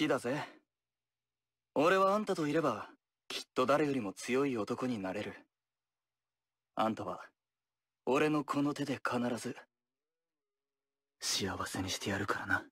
きだぜ俺はあんたといればきっと誰よりも強い男になれるあんたは俺のこの手で必ず幸せにしてやるからな